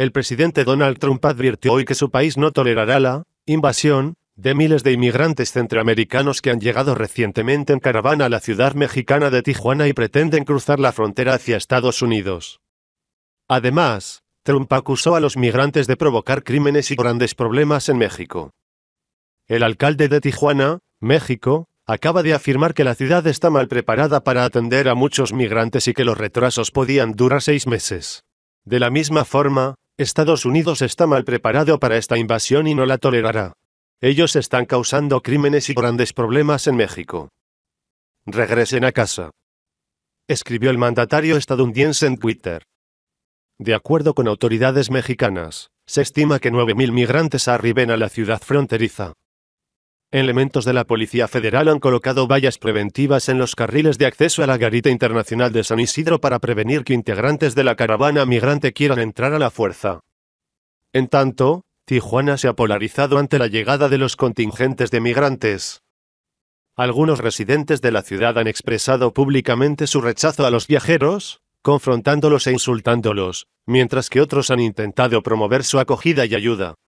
El presidente Donald Trump advirtió hoy que su país no tolerará la invasión de miles de inmigrantes centroamericanos que han llegado recientemente en caravana a la ciudad mexicana de Tijuana y pretenden cruzar la frontera hacia Estados Unidos. Además, Trump acusó a los migrantes de provocar crímenes y grandes problemas en México. El alcalde de Tijuana, México, acaba de afirmar que la ciudad está mal preparada para atender a muchos migrantes y que los retrasos podían durar seis meses. De la misma forma, Estados Unidos está mal preparado para esta invasión y no la tolerará. Ellos están causando crímenes y grandes problemas en México. Regresen a casa. Escribió el mandatario estadounidense en Twitter. De acuerdo con autoridades mexicanas, se estima que 9.000 migrantes arriben a la ciudad fronteriza. Elementos de la Policía Federal han colocado vallas preventivas en los carriles de acceso a la Garita Internacional de San Isidro para prevenir que integrantes de la caravana migrante quieran entrar a la fuerza. En tanto, Tijuana se ha polarizado ante la llegada de los contingentes de migrantes. Algunos residentes de la ciudad han expresado públicamente su rechazo a los viajeros, confrontándolos e insultándolos, mientras que otros han intentado promover su acogida y ayuda.